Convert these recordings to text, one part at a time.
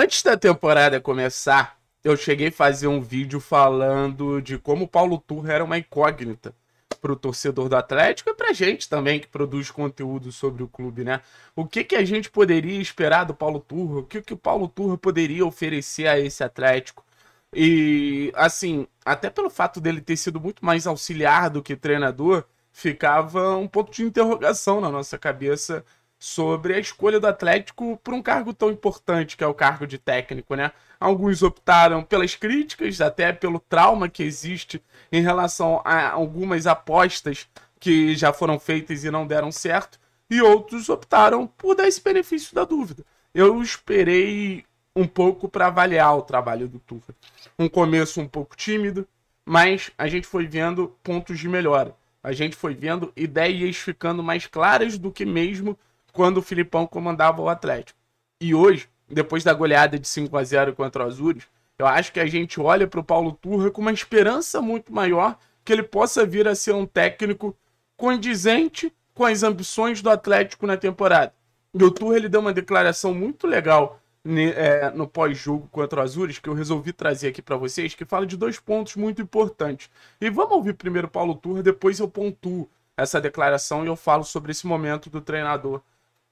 Antes da temporada começar, eu cheguei a fazer um vídeo falando de como o Paulo Turra era uma incógnita para o torcedor do Atlético e para a gente também que produz conteúdo sobre o clube, né? O que, que a gente poderia esperar do Paulo Turra? O que, que o Paulo Turra poderia oferecer a esse Atlético? E, assim, até pelo fato dele ter sido muito mais auxiliar do que treinador, ficava um ponto de interrogação na nossa cabeça sobre a escolha do Atlético por um cargo tão importante que é o cargo de técnico, né? Alguns optaram pelas críticas, até pelo trauma que existe em relação a algumas apostas que já foram feitas e não deram certo, e outros optaram por dar esse benefício da dúvida. Eu esperei um pouco para avaliar o trabalho do Tuca. Um começo um pouco tímido, mas a gente foi vendo pontos de melhora. A gente foi vendo ideias ficando mais claras do que mesmo quando o Filipão comandava o Atlético. E hoje, depois da goleada de 5 a 0 contra o Azures, eu acho que a gente olha para o Paulo Turra com uma esperança muito maior que ele possa vir a ser um técnico condizente com as ambições do Atlético na temporada. E o Turra ele deu uma declaração muito legal né, é, no pós-jogo contra o Azures, que eu resolvi trazer aqui para vocês, que fala de dois pontos muito importantes. E vamos ouvir primeiro o Paulo Turra, depois eu pontuo essa declaração e eu falo sobre esse momento do treinador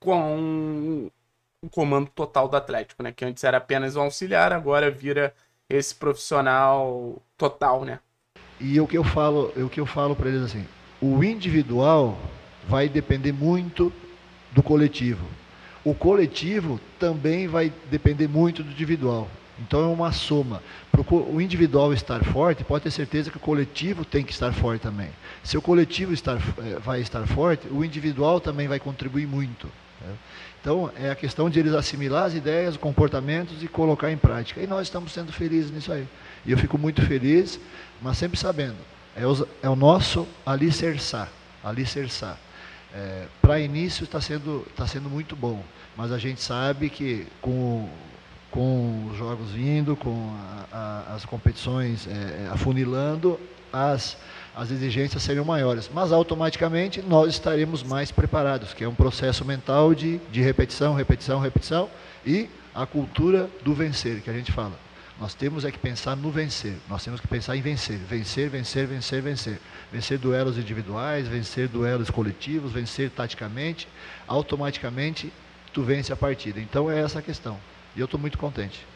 com o comando total do Atlético, né? Que antes era apenas um auxiliar, agora vira esse profissional total, né? E o que eu falo, o que eu falo para eles assim, o individual vai depender muito do coletivo. O coletivo também vai depender muito do individual. Então é uma soma. Para o individual estar forte, pode ter certeza que o coletivo tem que estar forte também. Se o coletivo estar, eh, vai estar forte, o individual também vai contribuir muito. Né? Então, é a questão de eles assimilar as ideias, os comportamentos e colocar em prática. E nós estamos sendo felizes nisso aí. E eu fico muito feliz, mas sempre sabendo, é, o é o nosso alicerçar, alicerçar. É, Para início está sendo, tá sendo muito bom, mas a gente sabe que com, com os jogos vindo, com a, a, as competições é, é afunilando, as as exigências seriam maiores, mas automaticamente nós estaremos mais preparados, que é um processo mental de, de repetição, repetição, repetição e a cultura do vencer, que a gente fala. Nós temos é que pensar no vencer, nós temos que pensar em vencer, vencer, vencer, vencer, vencer. Vencer duelos individuais, vencer duelos coletivos, vencer taticamente, automaticamente tu vence a partida. Então é essa a questão. E eu estou muito contente.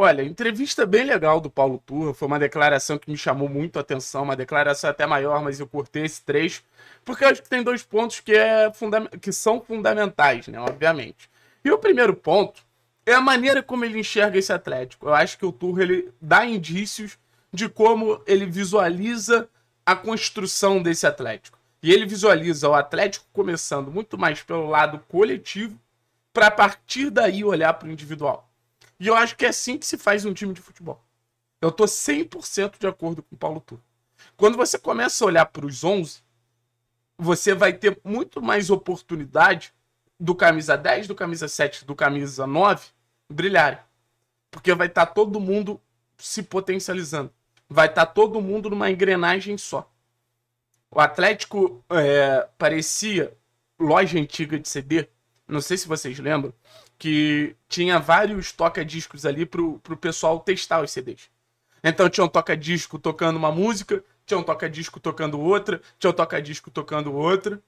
Olha, entrevista bem legal do Paulo Turra, foi uma declaração que me chamou muito a atenção, uma declaração até maior, mas eu cortei esse trecho, porque acho que tem dois pontos que, é funda que são fundamentais, né, obviamente. E o primeiro ponto é a maneira como ele enxerga esse Atlético. Eu acho que o Turra ele dá indícios de como ele visualiza a construção desse Atlético. E ele visualiza o Atlético começando muito mais pelo lado coletivo, para partir daí olhar para o individual. E eu acho que é assim que se faz um time de futebol. Eu tô 100% de acordo com o Paulo Turco. Quando você começa a olhar para os 11, você vai ter muito mais oportunidade do camisa 10, do camisa 7, do camisa 9 brilharem. Porque vai estar tá todo mundo se potencializando. Vai estar tá todo mundo numa engrenagem só. O Atlético é, parecia loja antiga de CD não sei se vocês lembram, que tinha vários toca-discos ali pro, pro pessoal testar os CDs. Então tinha um toca-disco tocando uma música, tinha um toca-disco tocando outra, tinha um toca-disco tocando outra.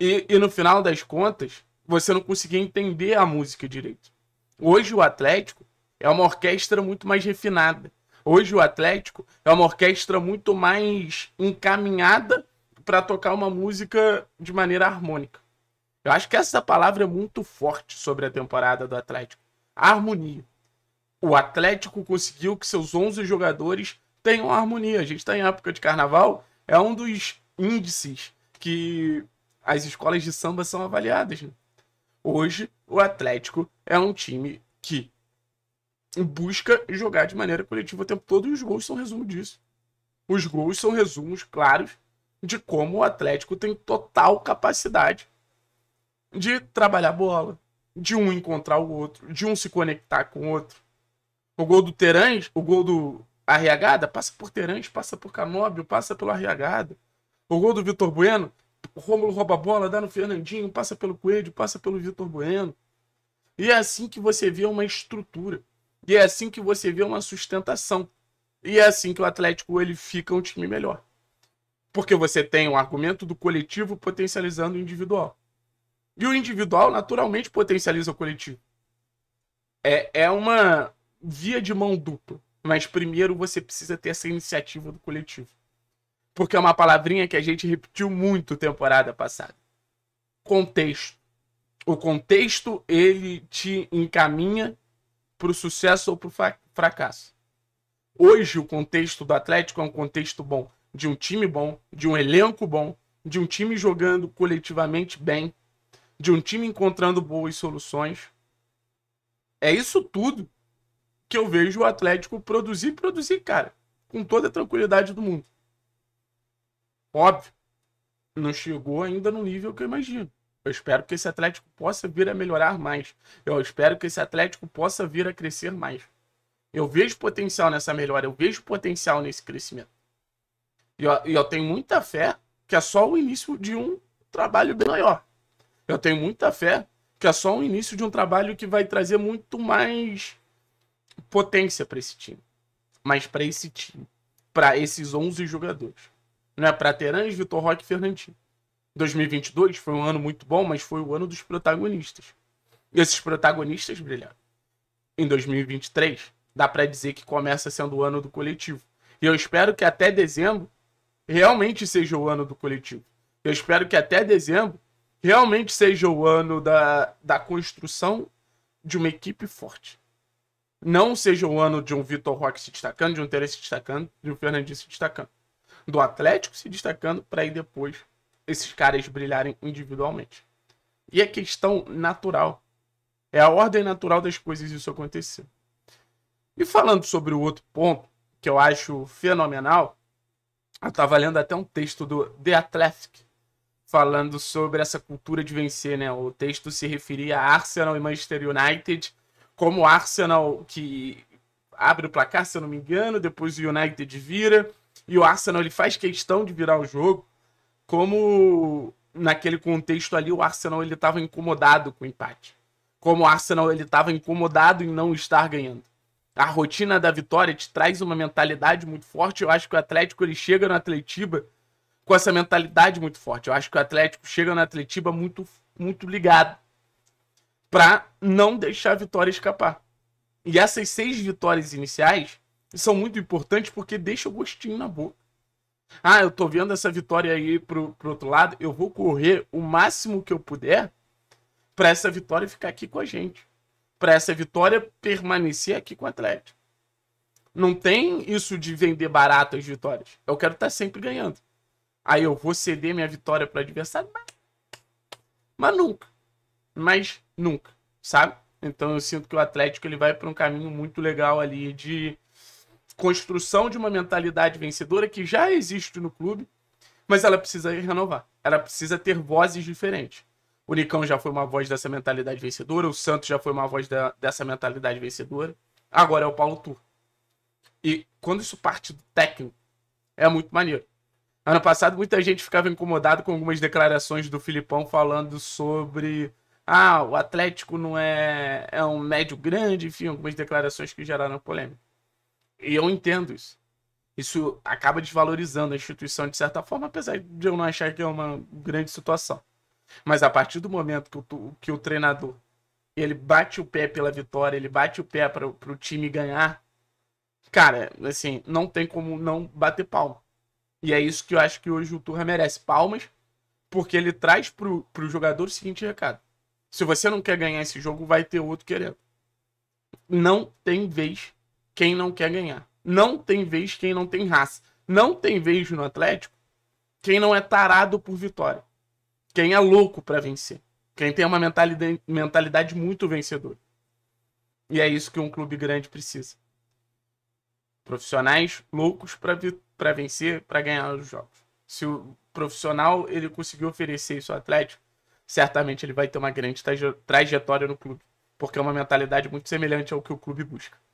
E, e no final das contas, você não conseguia entender a música direito. Hoje o Atlético é uma orquestra muito mais refinada. Hoje o Atlético é uma orquestra muito mais encaminhada para tocar uma música de maneira harmônica. Eu acho que essa palavra é muito forte sobre a temporada do Atlético. Harmonia. O Atlético conseguiu que seus 11 jogadores tenham harmonia. A gente está em época de carnaval, é um dos índices que as escolas de samba são avaliadas. Né? Hoje, o Atlético é um time que busca jogar de maneira coletiva o tempo todo e os gols são resumo disso. Os gols são resumos claros de como o Atlético tem total capacidade de trabalhar bola, de um encontrar o outro, de um se conectar com o outro. O gol do Terãs, o gol do Arriagada, passa por Terãs, passa por Canóbio, passa pelo Arriagada. O gol do Vitor Bueno, o Rômulo rouba a bola, dá no Fernandinho, passa pelo Coelho, passa pelo Vitor Bueno. E é assim que você vê uma estrutura. E é assim que você vê uma sustentação. E é assim que o Atlético ele fica um time melhor. Porque você tem o argumento do coletivo potencializando o individual. E o individual naturalmente potencializa o coletivo. É, é uma via de mão dupla. Mas primeiro você precisa ter essa iniciativa do coletivo. Porque é uma palavrinha que a gente repetiu muito temporada passada. Contexto. O contexto, ele te encaminha para o sucesso ou para o fracasso. Hoje, o contexto do Atlético é um contexto bom. De um time bom, de um elenco bom, de um time jogando coletivamente bem, de um time encontrando boas soluções. É isso tudo que eu vejo o Atlético produzir, produzir, cara, com toda a tranquilidade do mundo. Óbvio, não chegou ainda no nível que eu imagino. Eu espero que esse Atlético possa vir a melhorar mais. Eu espero que esse Atlético possa vir a crescer mais. Eu vejo potencial nessa melhora, eu vejo potencial nesse crescimento. E eu, eu tenho muita fé que é só o início de um trabalho bem maior. Eu tenho muita fé que é só o início de um trabalho que vai trazer muito mais potência para esse time. Mas para esse time, para esses 11 jogadores. Não é para Terãs, Vitor Roque e Fernandinho. 2022 foi um ano muito bom, mas foi o ano dos protagonistas. E esses protagonistas brilharam. Em 2023, dá para dizer que começa sendo o ano do coletivo. E eu espero que até dezembro realmente seja o ano do coletivo. Eu espero que até dezembro realmente seja o ano da, da construção de uma equipe forte. Não seja o ano de um Vitor Roque se destacando, de um Teres se destacando, de um Fernandinho se destacando. Do Atlético se destacando para aí depois esses caras brilharem individualmente. E é questão natural. É a ordem natural das coisas isso acontecer. E falando sobre o outro ponto, que eu acho fenomenal, eu estava lendo até um texto do The Athletic, falando sobre essa cultura de vencer, né? O texto se referia a Arsenal e Manchester United, como o Arsenal que abre o placar, se eu não me engano, depois o United vira, e o Arsenal ele faz questão de virar o jogo, como naquele contexto ali o Arsenal ele estava incomodado com o empate. Como o Arsenal ele estava incomodado em não estar ganhando. A rotina da vitória te traz uma mentalidade muito forte. Eu acho que o Atlético ele chega no Atletiba com essa mentalidade muito forte. Eu acho que o Atlético chega na Atletiba muito, muito ligado para não deixar a vitória escapar. E essas seis vitórias iniciais são muito importantes porque deixa o gostinho na boca. Ah, eu tô vendo essa vitória aí pro, pro outro lado, eu vou correr o máximo que eu puder para essa vitória ficar aqui com a gente. Para essa vitória permanecer aqui com o Atlético. Não tem isso de vender barato as vitórias. Eu quero estar tá sempre ganhando. Aí eu vou ceder minha vitória para o adversário, mas... mas nunca. Mas nunca, sabe? Então eu sinto que o Atlético ele vai para um caminho muito legal ali de construção de uma mentalidade vencedora que já existe no clube, mas ela precisa renovar. Ela precisa ter vozes diferentes. O Nicão já foi uma voz dessa mentalidade vencedora, o Santos já foi uma voz da, dessa mentalidade vencedora. Agora é o Paulo Tur. E quando isso parte do técnico, é muito maneiro. Ano passado, muita gente ficava incomodado com algumas declarações do Filipão falando sobre. Ah, o Atlético não é, é um médio grande, enfim, algumas declarações que geraram polêmica. E eu entendo isso. Isso acaba desvalorizando a instituição de certa forma, apesar de eu não achar que é uma grande situação. Mas a partir do momento que o, que o treinador ele bate o pé pela vitória, ele bate o pé para o time ganhar, cara, assim, não tem como não bater palma. E é isso que eu acho que hoje o Turra merece. Palmas, porque ele traz pro, pro jogador o seguinte recado. Se você não quer ganhar esse jogo, vai ter outro querendo. Não tem vez quem não quer ganhar. Não tem vez quem não tem raça. Não tem vez no Atlético quem não é tarado por vitória. Quem é louco para vencer. Quem tem uma mentalidade, mentalidade muito vencedora. E é isso que um clube grande precisa. Profissionais loucos para vitória para vencer, para ganhar os jogos. Se o profissional ele conseguir oferecer isso ao Atlético, certamente ele vai ter uma grande trajetória no clube, porque é uma mentalidade muito semelhante ao que o clube busca.